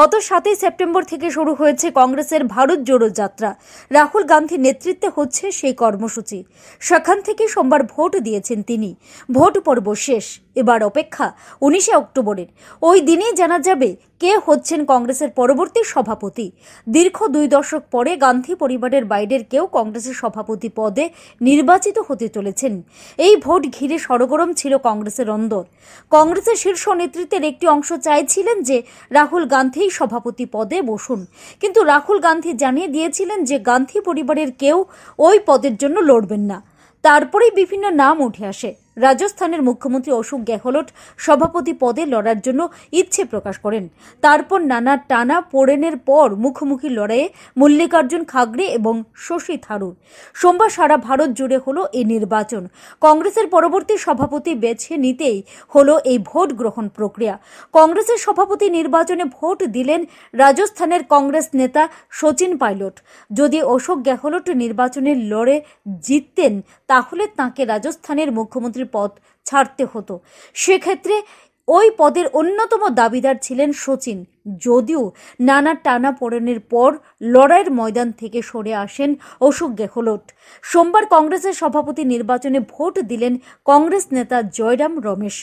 গত সাতই সেপ্টেম্বর থেকে শুরু হয়েছে কংগ্রেসের ভারত জোড়ো যাত্রা রাহুল গান্ধীর নেতৃত্বে হচ্ছে সেই কর্মসূচি সেখান থেকে সোমবার ভোট দিয়েছেন তিনি ভোট পর্ব শেষ এবার অপেক্ষা উনিশে অক্টোবরের ওই দিনেই জানা যাবে কে হচ্ছেন কংগ্রেসের পরবর্তী সভাপতি দীর্ঘ দুই দশক পরে গান্ধী পরিবারের বাইরের কেউ কংগ্রেসের সভাপতি পদে নির্বাচিত হতে চলেছেন এই ভোট ঘিরে সরগরম ছিল কংগ্রেসের অন্দর কংগ্রেসের শীর্ষ নেতৃত্বের একটি অংশ চাইছিলেন যে রাহুল গান্ধী মধ্যেই সভাপতি পদে বসুন কিন্তু রাহুল গান্ধী জানিয়ে দিয়েছিলেন যে গান্ধী পরিবারের কেউ ওই পদের জন্য লড়বেন না তারপরেই বিভিন্ন নাম উঠে আসে রাজস্থানের মুখ্যমন্ত্রী অশোক গেহলট সভাপতি পদে লড়ার জন্য ইচ্ছে প্রকাশ করেন তারপর নানা টানা পোড়েনের পর মুখোমুখি লড়াইয়ে মল্লিকার্জুন খাগড়ে এবং শশী থারুর সোমবার সারা ভারত জুড়ে হলো এই নির্বাচন কংগ্রেসের পরবর্তী সভাপতি বেছে নিতেই হলো এই ভোট গ্রহণ প্রক্রিয়া কংগ্রেসের সভাপতি নির্বাচনে ভোট দিলেন রাজস্থানের কংগ্রেস নেতা সচিন পাইলট যদি অশোক গেহলট নির্বাচনে লড়ে জিততেন তাহলে তাকে রাজস্থানের মুখ্যমন্ত্রী পদ ছাড়তে হতো সেক্ষেত্রে ওই পদের অন্যতম দাবিদার ছিলেন সচিন যদিও নানা টানা পড়েনের পর লড়াইয়ের ময়দান থেকে সরে আসেন অশোক গেহলট সোমবার কংগ্রেসের সভাপতি নির্বাচনে ভোট দিলেন কংগ্রেস নেতা জয়রাম রমেশ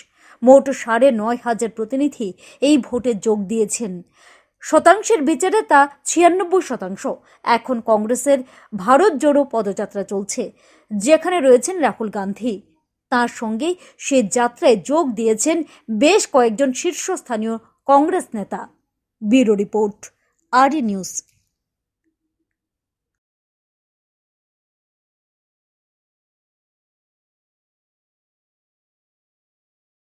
মোট সাড়ে নয় হাজার প্রতিনিধি এই ভোটে যোগ দিয়েছেন শতাংশের বিচারে তা ছিয়ানব্বই শতাংশ এখন কংগ্রেসের ভারত জোড়ো পদযাত্রা চলছে যেখানে রয়েছেন রাহুল গান্ধী তার সঙ্গে সে যাত্রায় যোগ দিয়েছেন বেশ কয়েকজন শীর্ষস্থানীয় কংগ্রেস নেতা ব্যুরো রিপোর্ট আর নিউজ